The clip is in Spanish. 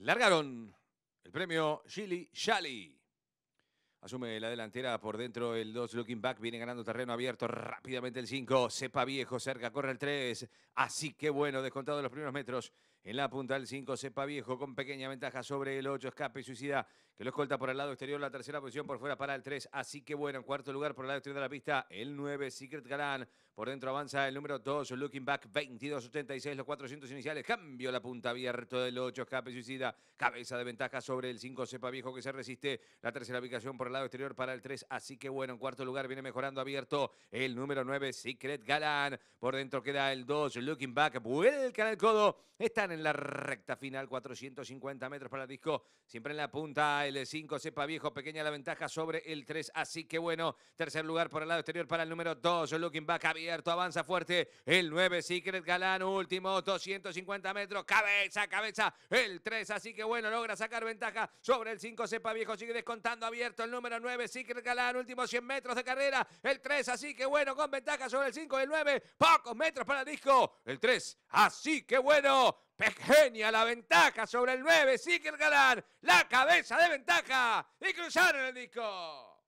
largaron el premio Gili Shali. Asume la delantera por dentro el 2, looking back, viene ganando terreno abierto rápidamente el 5, sepa Viejo cerca, corre el 3, así que bueno, descontado los primeros metros. En la punta del 5, sepa Viejo con pequeña ventaja sobre el 8, Escape Suicida, que lo escolta por el lado exterior, la tercera posición por fuera para el 3, así que bueno, en cuarto lugar por el lado exterior de la pista, el 9, Secret Galán, por dentro avanza el número 2, looking back, 22 76, los 400 iniciales, cambio la punta abierto del 8, Escape Suicida, cabeza de ventaja sobre el 5, sepa Viejo que se resiste, la tercera ubicación por lado exterior para el 3. Así que bueno, en cuarto lugar viene mejorando abierto el número 9, Secret Galán. Por dentro queda el 2, Looking Back. vuelca el codo. Están en la recta final, 450 metros para el disco. Siempre en la punta el 5, Sepa Viejo. Pequeña la ventaja sobre el 3. Así que bueno, tercer lugar por el lado exterior para el número 2, Looking Back. Abierto, avanza fuerte. El 9, Secret Galán. Último, 250 metros. Cabeza, cabeza. El 3. Así que bueno, logra sacar ventaja sobre el 5, Sepa Viejo. Sigue descontando abierto el número número 9, Secret Galán, últimos 100 metros de carrera, el 3, así que bueno, con ventaja sobre el 5 y el 9, pocos metros para el disco, el 3, así que bueno, Pequeña la ventaja sobre el 9, Secret Galán, la cabeza de ventaja y cruzaron el disco.